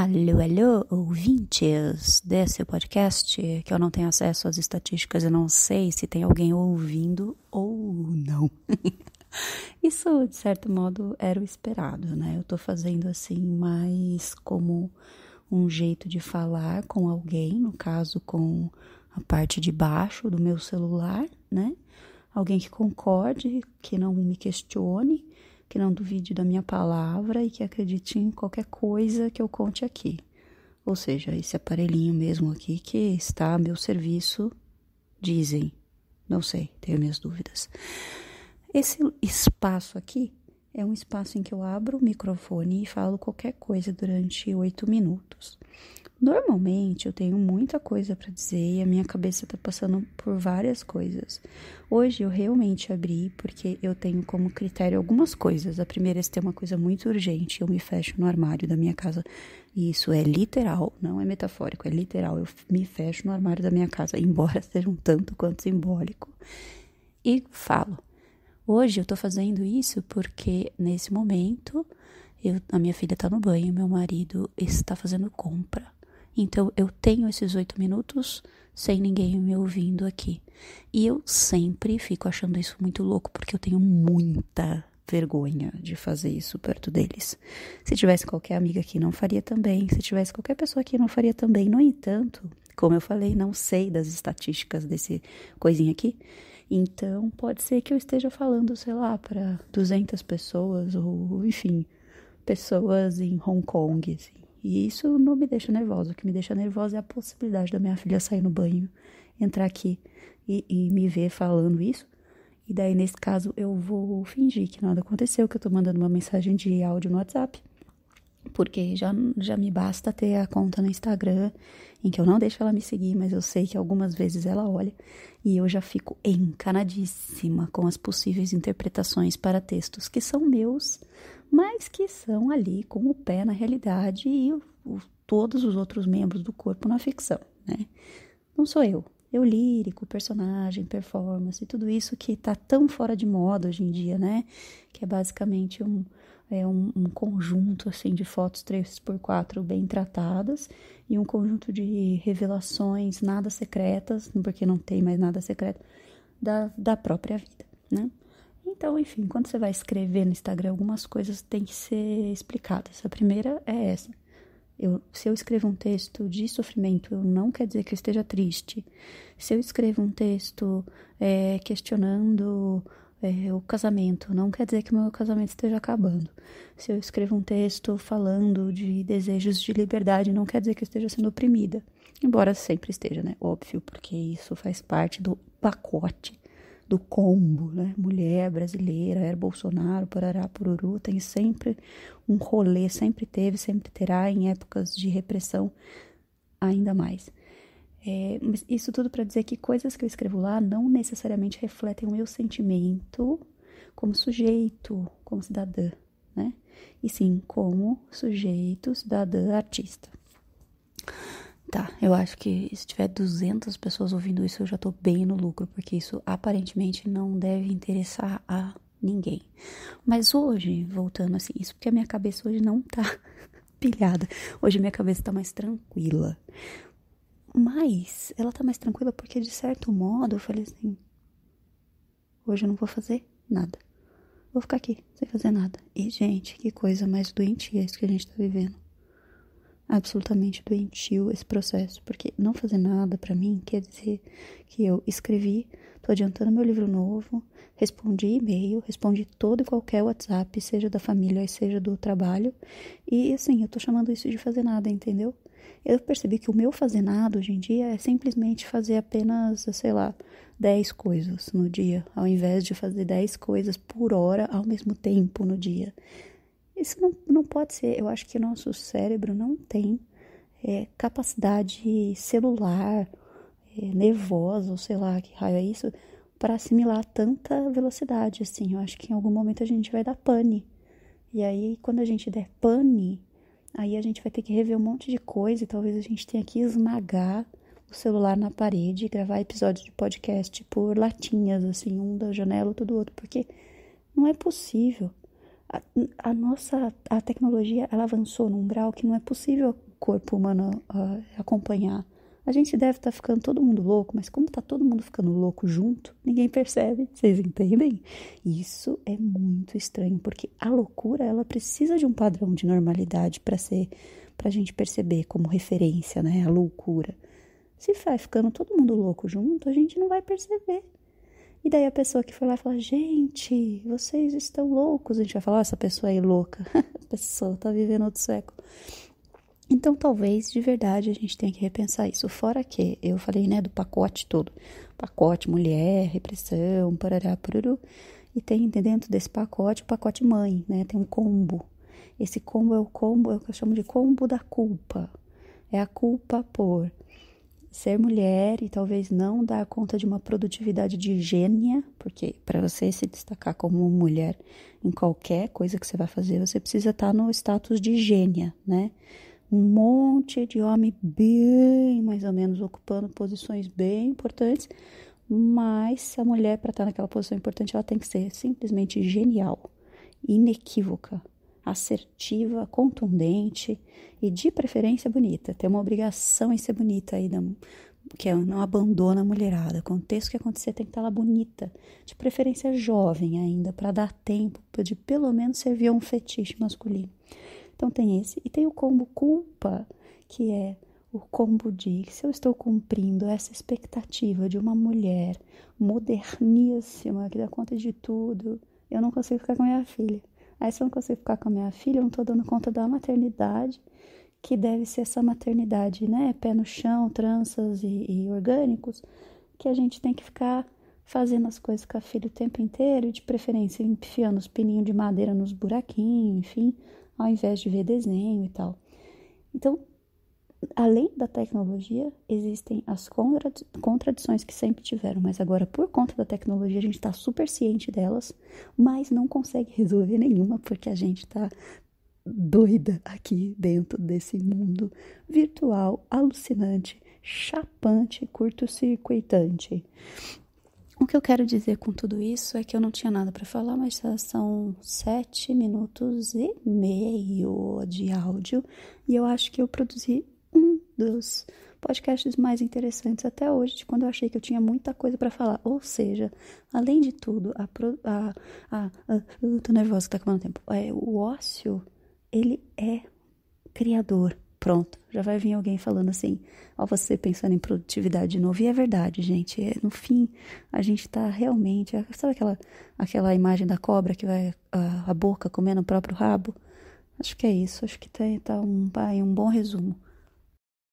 Alô, alô, ouvintes desse podcast, que eu não tenho acesso às estatísticas e não sei se tem alguém ouvindo ou não. Isso, de certo modo, era o esperado, né? Eu tô fazendo assim mais como um jeito de falar com alguém, no caso com a parte de baixo do meu celular, né? Alguém que concorde, que não me questione, que não duvide da minha palavra e que acredite em qualquer coisa que eu conte aqui. Ou seja, esse aparelhinho mesmo aqui que está a meu serviço, dizem. Não sei, tenho minhas dúvidas. Esse espaço aqui é um espaço em que eu abro o microfone e falo qualquer coisa durante oito minutos. Normalmente eu tenho muita coisa para dizer e a minha cabeça está passando por várias coisas. Hoje eu realmente abri porque eu tenho como critério algumas coisas. A primeira é se tem uma coisa muito urgente, eu me fecho no armário da minha casa. E isso é literal, não é metafórico, é literal. Eu me fecho no armário da minha casa, embora seja um tanto quanto simbólico. E falo. Hoje eu tô fazendo isso porque nesse momento eu, a minha filha tá no banho, meu marido está fazendo compra. Então eu tenho esses oito minutos sem ninguém me ouvindo aqui. E eu sempre fico achando isso muito louco porque eu tenho muita vergonha de fazer isso perto deles. Se tivesse qualquer amiga aqui, não faria também. Se tivesse qualquer pessoa aqui, não faria também. No entanto, como eu falei, não sei das estatísticas desse coisinha aqui. Então, pode ser que eu esteja falando, sei lá, para 200 pessoas ou, enfim, pessoas em Hong Kong, assim. E isso não me deixa nervosa. O que me deixa nervosa é a possibilidade da minha filha sair no banho, entrar aqui e, e me ver falando isso. E daí, nesse caso, eu vou fingir que nada aconteceu, que eu tô mandando uma mensagem de áudio no WhatsApp porque já, já me basta ter a conta no Instagram, em que eu não deixo ela me seguir, mas eu sei que algumas vezes ela olha, e eu já fico encanadíssima com as possíveis interpretações para textos que são meus, mas que são ali com o pé na realidade e o, o, todos os outros membros do corpo na ficção, né? Não sou eu. Eu lírico, personagem, performance, tudo isso que tá tão fora de moda hoje em dia, né? Que é basicamente um, é um, um, conjunto assim de fotos 3 por 4 bem tratadas e um conjunto de revelações nada secretas, porque não tem mais nada secreto, da, da própria vida, né? Então, enfim, quando você vai escrever no Instagram, algumas coisas têm que ser explicadas. A primeira é essa. Eu, se eu escrevo um texto de sofrimento, eu não quer dizer que eu esteja triste. Se eu escrevo um texto é, questionando é, o casamento. Não quer dizer que meu casamento esteja acabando. Se eu escrevo um texto falando de desejos de liberdade, não quer dizer que eu esteja sendo oprimida. Embora sempre esteja, né? Óbvio, porque isso faz parte do pacote, do combo, né? Mulher brasileira, era Bolsonaro, Parará, Pururu, tem sempre um rolê, sempre teve, sempre terá em épocas de repressão ainda mais. É, mas isso tudo para dizer que coisas que eu escrevo lá não necessariamente refletem o meu sentimento como sujeito, como cidadã, né? E sim, como sujeito, cidadã, artista. Tá, eu acho que se tiver 200 pessoas ouvindo isso, eu já tô bem no lucro, porque isso aparentemente não deve interessar a ninguém. Mas hoje, voltando assim, isso porque a minha cabeça hoje não tá pilhada. Hoje minha cabeça tá mais tranquila. Mas ela tá mais tranquila porque, de certo modo, eu falei assim: hoje eu não vou fazer nada. Vou ficar aqui, sem fazer nada. E, gente, que coisa mais doentia isso que a gente tá vivendo absolutamente doentio esse processo, porque não fazer nada para mim quer dizer que eu escrevi, tô adiantando meu livro novo, respondi e-mail, respondi todo e qualquer WhatsApp, seja da família, seja do trabalho, e assim, eu tô chamando isso de fazer nada, entendeu? Eu percebi que o meu fazer nada hoje em dia é simplesmente fazer apenas, sei lá, 10 coisas no dia, ao invés de fazer 10 coisas por hora ao mesmo tempo no dia. Isso não, não pode ser. Eu acho que o nosso cérebro não tem é, capacidade celular, é, nervosa, ou sei lá que raio é isso, para assimilar tanta velocidade. Assim, eu acho que em algum momento a gente vai dar pane. E aí, quando a gente der pane, aí a gente vai ter que rever um monte de coisa e talvez a gente tenha que esmagar o celular na parede e gravar episódios de podcast por latinhas, assim, um da janela, outro do outro, porque não é possível a, a nossa a tecnologia ela avançou num grau que não é possível o corpo humano uh, acompanhar. A gente deve estar tá ficando todo mundo louco, mas como está todo mundo ficando louco junto, ninguém percebe, vocês entendem? Isso é muito estranho, porque a loucura ela precisa de um padrão de normalidade para ser para a gente perceber como referência, né? A loucura. Se vai ficando todo mundo louco junto, a gente não vai perceber. E daí a pessoa que foi lá fala: gente, vocês estão loucos. A gente vai falar: oh, essa pessoa aí louca, a pessoa tá vivendo outro século. Então, talvez de verdade a gente tenha que repensar isso. Fora que eu falei, né, do pacote todo: pacote mulher, repressão, parará, paruru. E tem né, dentro desse pacote o pacote mãe, né? Tem um combo. Esse combo é o combo, é o que eu chamo de combo da culpa. É a culpa por ser mulher e talvez não dar conta de uma produtividade de gênia, porque para você se destacar como mulher em qualquer coisa que você vai fazer, você precisa estar tá no status de gênia, né? Um monte de homem bem mais ou menos ocupando posições bem importantes, mas a mulher para estar tá naquela posição importante, ela tem que ser simplesmente genial, inequívoca, assertiva, contundente e de preferência bonita. Tem uma obrigação em ser bonita aí, da, que é, não abandona a mulherada. Aconteça o que acontecer, tem que estar tá lá bonita, de preferência jovem ainda, para dar tempo de pelo menos servir a um fetiche masculino. Então tem esse e tem o combo culpa, que é o combo de se eu estou cumprindo essa expectativa de uma mulher moderníssima que dá conta de tudo, eu não consigo ficar com minha filha. Aí se eu não consigo ficar com a minha filha, eu não tô dando conta da maternidade, que deve ser essa maternidade, né? Pé no chão, tranças e, e orgânicos, que a gente tem que ficar fazendo as coisas com a filha o tempo inteiro, de preferência enfiando os pininhos de madeira nos buraquinhos, enfim, ao invés de ver desenho e tal. Então, além da tecnologia, existem as contradições que sempre tiveram, mas agora, por conta da tecnologia, a gente está super ciente delas, mas não consegue resolver nenhuma porque a gente está doida aqui dentro desse mundo virtual, alucinante, chapante, curto-circuitante. O que eu quero dizer com tudo isso é que eu não tinha nada para falar, mas já são sete minutos e meio de áudio e eu acho que eu produzi dos podcasts mais interessantes até hoje, de quando eu achei que eu tinha muita coisa para falar. Ou seja, além de tudo, a, pro, a, a, a eu tô nervosa que tá acabando o tempo. É, o ócio, ele é criador. Pronto, já vai vir alguém falando assim, ó, você pensando em produtividade de novo. E é verdade, gente. É, no fim, a gente tá realmente. É, sabe aquela, aquela imagem da cobra que vai a, boca comendo o próprio rabo? Acho que é isso. Acho que tá, tá um, um bom resumo.